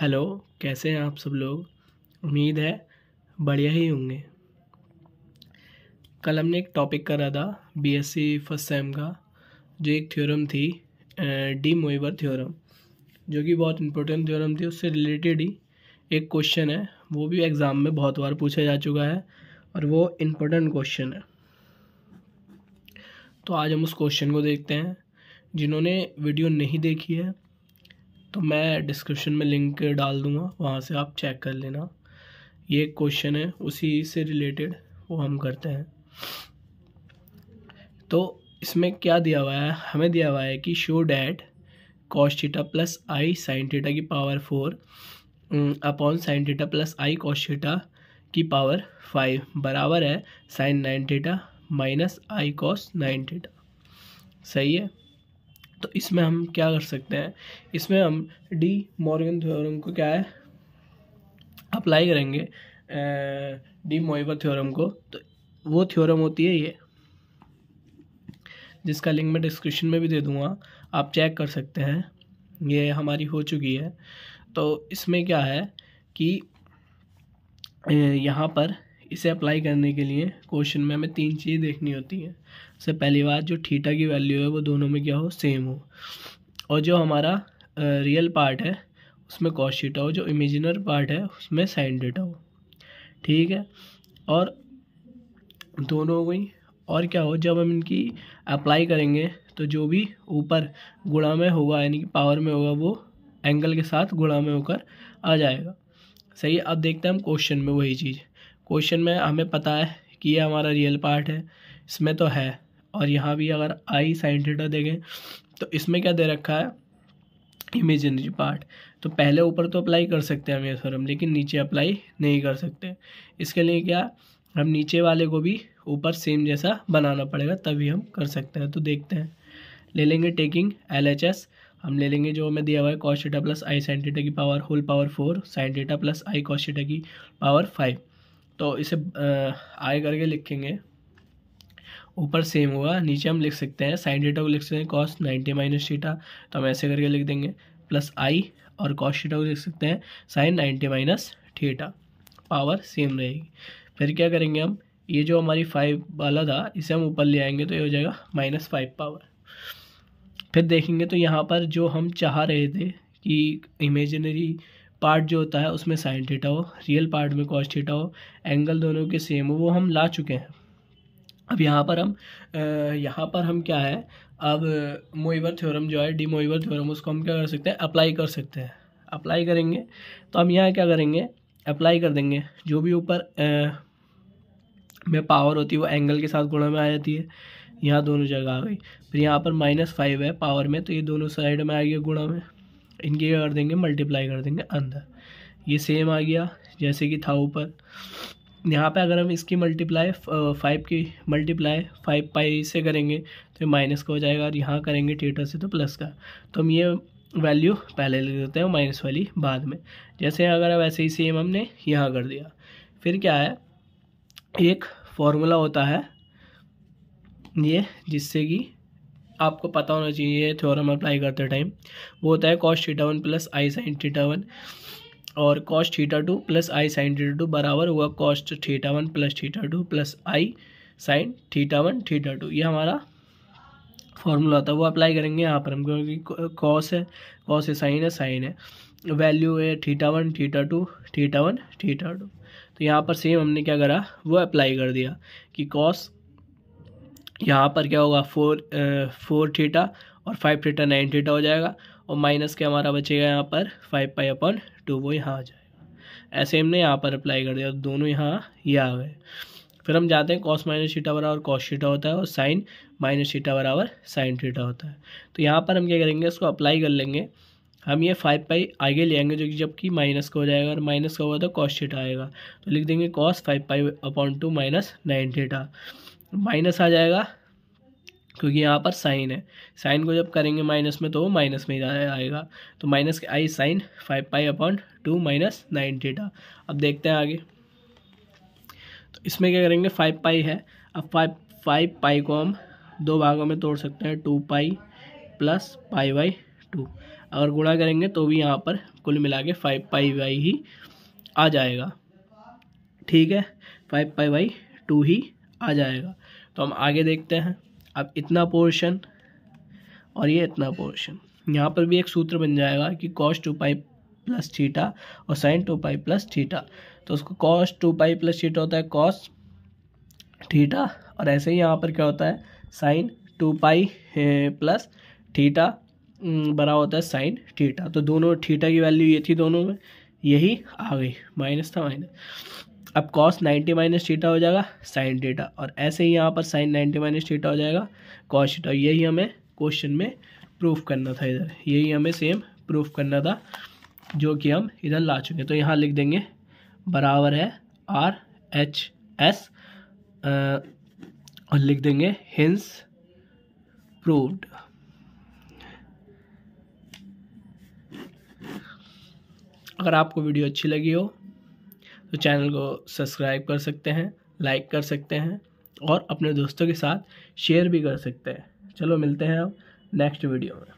hello कैसे हैं आप सब लोग उम्मीद है बढ़िया ही होंगे कल हमने एक टॉपिक करा था बीएससी फर्स्ट सेम का जो एक थ्योरम थी डी मोइवर थ्योरम जो कि बहुत इंपॉर्टेंट थ्योरम थी उससे रिलेटेड ही एक क्वेश्चन है वो भी एग्ज़ाम में बहुत बार पूछा जा चुका है और वो इम्पोर्टेंट क्वेश्चन है तो आज हम उस क्वेश्चन को देखते हैं जिन्होंने वीडियो नहीं देखी है तो मैं डिस्क्रिप्शन में लिंक डाल दूँगा वहाँ से आप चेक कर लेना ये एक क्वेश्चन है उसी से रिलेटेड वो हम करते हैं तो इसमें क्या दिया हुआ है हमें दिया हुआ है कि show that cos theta plus i sine theta की power four upon sine theta plus i cos theta की पावर फाइव बराबर है sine nine theta minus i cos nine theta सही है तो इसमें हम क्या कर सकते हैं इसमें हम डी मॉर्गन थ्योरम को क्या है अप्लाई करेंगे डी मोइबर थ्योरम को तो वो थ्योरम होती है ये जिसका लिंक मैं डिस्क्रिप्शन में भी दे दूँगा आप चेक कर सकते हैं ये हमारी हो चुकी है तो इसमें क्या है कि यहाँ पर इसे अप्लाई करने के लिए क्वेश्चन में हमें तीन चीज़ें देखनी होती हैं सबसे पहली बात जो ठीटा की वैल्यू है वो दोनों में क्या हो सेम हो और जो हमारा रियल पार्ट है उसमें कॉस हो जो इमेजिनर पार्ट है उसमें साइन डेटा हो ठीक है और दोनों हो गई और क्या हो जब हम इनकी अप्लाई करेंगे तो जो भी ऊपर गुणा में होगा यानी कि पावर में होगा वो एंगल के साथ गुणा में होकर आ जाएगा सही अब देखते हैं हम क्वेश्चन में वही चीज़ क्वेश्चन में हमें पता है कि ये हमारा रियल पार्ट है इसमें तो है और यहाँ भी अगर आई साइन थीटा देखें तो इसमें क्या दे रखा है इमेजिनरी पार्ट तो पहले ऊपर तो अप्लाई कर सकते हैं हम ये थ्योरम लेकिन नीचे अप्लाई नहीं कर सकते इसके लिए क्या हम नीचे वाले को भी ऊपर सेम जैसा बनाना पड़ेगा तभी हम कर सकते हैं तो देखते हैं ले लेंगे टेकिंग एल एच एस हम ले लेंगे जो हमें दिया हुआ है cos theta plus i sine theta की power whole power four sine theta plus i cos theta की पावर फाइव तो इसे आई करके लिखेंगे ऊपर सेम हुआ नीचे हम लिख सकते हैं साइन डेटा को लिख सकते हैं कॉस नाइन्टी माइनस शीटा तो हम ऐसे करके लिख देंगे प्लस आई और कॉस सीटा को लिख सकते हैं sine ninety minus theta power same रहेगी फिर क्या करेंगे हम ये जो हमारी फाइव वाला था इसे हम ऊपर ले आएंगे तो ये हो जाएगा माइनस फाइव पावर फिर देखेंगे तो यहाँ पर जो हम चाह रहे थे कि इमेजिनरी पार्ट जो होता है उसमें साइन थीटा हो रियल पार्ट में कॉस थीटा हो एंगल दोनों के सेम हो वो हम ला चुके हैं अब यहाँ पर हम यहाँ पर हम क्या है अब मोइवर थ्योरम जो है डी मोइवर थ्योरम उसको हम क्या कर सकते हैं अप्लाई कर सकते हैं अप्लाई करेंगे तो हम यहाँ क्या करेंगे अप्लाई कर देंगे जो भी ऊपर में पावर होती है वो एंगल के साथ गुणा में आ जाती है यहाँ दोनों जगह आ गई फिर यहाँ पर माइनस फाइव है पावर में तो ये दोनों साइड में आ गया गुणा में इनके क्या कर देंगे मल्टीप्लाई कर देंगे अंदर ये सेम आ गया जैसे कि था ऊपर यहाँ पे अगर हम इसकी मल्टीप्लाई फाइव की मल्टीप्लाई फाइव पाई से करेंगे तो माइनस का हो जाएगा और यहाँ करेंगे थिएटर से तो प्लस का तो हम ये वैल्यू पहले ले देते हैं माइनस वाली बाद में जैसे अगर वैसे ही सेम हमने यहाँ कर दिया फिर क्या है एक फॉर्मूला होता है ये जिससे कि आपको पता होना चाहिए थ्योरम अप्लाई करते टाइम वो होता है cos theta one plus i sine theta one और cos theta two plus i sine theta two बराबर हुआ cos theta one plus theta two plus i sine theta one theta two ये हमारा formula था वो अप्लाई करेंगे यहाँ पर हम क्योंकि कॉस है कॉस है साइन है साइन है वैल्यू है theta one theta two theta one theta two तो यहाँ पर सेम हमने क्या करा वो अप्लाई कर दिया कि कॉस यहाँ पर क्या होगा फोर फोर थीटा और फाइव थीटा नाइन थीटा हो जाएगा और माइनस के हमारा बचेगा यहाँ पर फाइव पाई अपॉन टू वो यहाँ आ जाएगा ऐसे हमने यहाँ पर अप्लाई कर दिया दोनों यहाँ ये आ गए फिर हम जाते हैं कॉस माइनस थीटा बराबर कॉस थीटा होता है और साइन माइनस थीटा बराबर साइन थीटा होता है तो यहाँ पर हम क्या करेंगे इसको अप्लाई कर लेंगे हम ये फाइव पाई आगे ले आएंगे जो कि जबकि माइनस का हो जाएगा और माइनस का होगा तो कॉस थीटा आएगा तो लिख देंगे cos five pi upon two minus nine theta minus आ जाएगा क्योंकि यहाँ पर साइन है साइन को जब करेंगे माइनस में तो वो माइनस में ही आएगा तो माइनस के i sine five pi upon two minus nine theta अब देखते हैं आगे तो इसमें क्या करेंगे फाइव पाई है अब फाइव फाइव पाई को हम दो भागों में तोड़ सकते हैं two pi plus pi by two अगर गुणा करेंगे तो भी यहाँ पर कुल मिला के फाइव पाई बाई ही आ जाएगा ठीक है फाइव पाई बाई टू ही आ जाएगा तो हम आगे देखते हैं अब इतना पोर्शन और ये इतना पोर्शन यहाँ पर भी एक सूत्र बन जाएगा कि cos two pi plus theta और sine two pi plus theta तो उसको cos two pi plus theta होता है कॉस थीटा और ऐसे ही यहाँ पर क्या होता है sine two pi plus theta बड़ा होता है साइन थीटा तो दोनों थीटा की वैल्यू ये थी दोनों में यही आ गई माइनस था माइनस अब कॉस नाइन्टी माइनस थीटा हो जाएगा साइन थीटा और ऐसे ही यहाँ पर साइन नाइन्टी माइनस थीटा हो जाएगा कॉस थीटा यही हमें क्वेश्चन में प्रूफ करना था इधर यही हमें सेम प्रूफ करना था जो कि हम इधर ला चुके तो यहाँ लिख देंगे बराबर है आर एच एस और लिख देंगे हिंस प्रूव्ड अगर आपको वीडियो अच्छी लगी हो तो चैनल को सब्सक्राइब कर सकते हैं लाइक कर सकते हैं और अपने दोस्तों के साथ शेयर भी कर सकते हैं चलो मिलते हैं अब नेक्स्ट वीडियो में